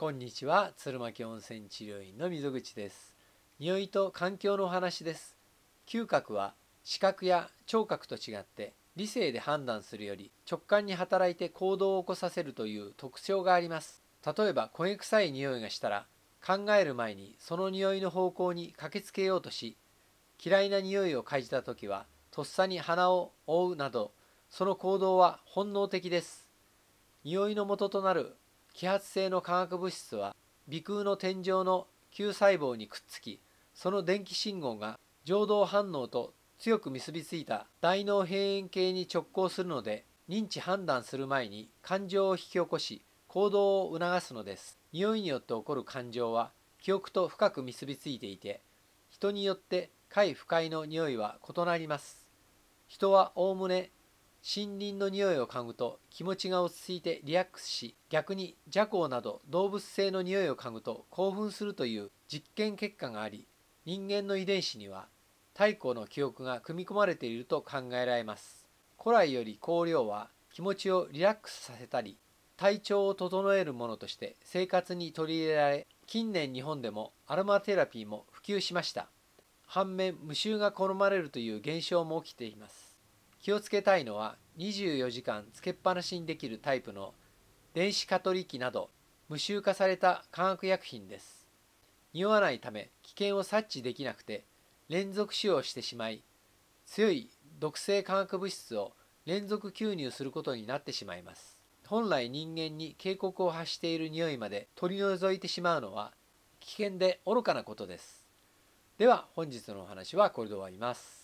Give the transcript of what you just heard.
こんにちは鶴巻温泉治療院の溝口です匂いと環境のお話です嗅覚は視覚や聴覚と違って理性で判断するより直感に働いて行動を起こさせるという特徴があります例えば焦げ臭い匂いがしたら考える前にその匂いの方向に駆けつけようとし嫌いな匂いを感じた時はとっさに鼻を覆うなどその行動は本能的です匂いの元となる揮発性の化学物質は鼻腔の天井の球細胞にくっつきその電気信号が情動反応と強く結びついた大脳辺縁系に直行するので認知判断する前に感情を引き起こし行動を促すのです匂いによって起こる感情は記憶と深く結びついていて人によって快不快の匂いは異なります人はおおむね森林の匂いを嗅ぐと気持ちが落ち着いてリラックスし逆に蛇行など動物性の匂いを嗅ぐと興奮するという実験結果があり人間の遺伝子には太古の記憶が組み込まれていると考えられます古来より香料は気持ちをリラックスさせたり体調を整えるものとして生活に取り入れられ近年日本でもアロマテラピーも普及しました反面無臭が好まれるという現象も起きています気をつけたいのは24時間つけっぱなしにできるタイプの電子蚊取り器など無臭化された化学薬品です。匂わないため危険を察知できなくて連続使用してしまい強い毒性化学物質を連続吸入することになってしまいます。本来人間に警告を発している匂いまで取り除いてしまうのは危険で愚かなことです。では本日のお話はこれで終わります。